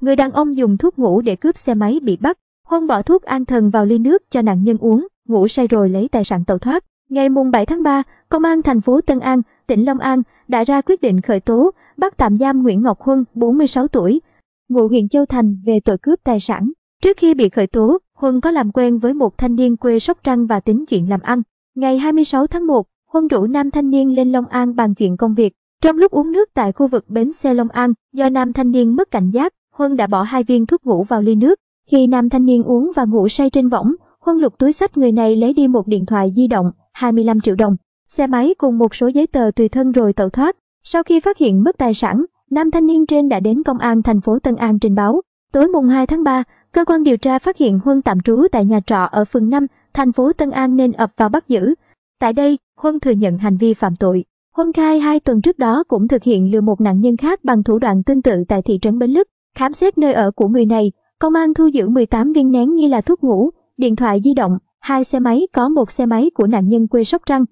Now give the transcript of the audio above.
Người đàn ông dùng thuốc ngủ để cướp xe máy bị bắt. Huân bỏ thuốc an thần vào ly nước cho nạn nhân uống, ngủ say rồi lấy tài sản tẩu thoát. Ngày mùng 7 tháng 3, Công an thành phố Tân An, tỉnh Long An đã ra quyết định khởi tố, bắt tạm giam Nguyễn Ngọc Huân, 46 tuổi, ngụ huyện Châu Thành về tội cướp tài sản. Trước khi bị khởi tố, Huân có làm quen với một thanh niên quê Sóc Trăng và tính chuyện làm ăn. Ngày 26 tháng 1, Huân rủ nam thanh niên lên Long An bàn chuyện công việc. Trong lúc uống nước tại khu vực bến xe Long An, do nam thanh niên mất cảnh giác, Huân đã bỏ hai viên thuốc ngủ vào ly nước. Khi nam thanh niên uống và ngủ say trên võng, Huân lục túi sách người này lấy đi một điện thoại di động, 25 triệu đồng, xe máy cùng một số giấy tờ tùy thân rồi tẩu thoát. Sau khi phát hiện mất tài sản, nam thanh niên trên đã đến công an thành phố Tân An trình báo. Tối mùng 2 tháng 3, cơ quan điều tra phát hiện Huân tạm trú tại nhà trọ ở phường 5, thành phố Tân An nên ập vào bắt giữ. Tại đây, Huân thừa nhận hành vi phạm tội. Huân khai hai tuần trước đó cũng thực hiện lừa một nạn nhân khác bằng thủ đoạn tương tự tại thị trấn Bến Lức. Khám xét nơi ở của người này, công an thu giữ 18 viên nén nghi là thuốc ngủ, điện thoại di động, hai xe máy có một xe máy của nạn nhân quê Sóc Trăng,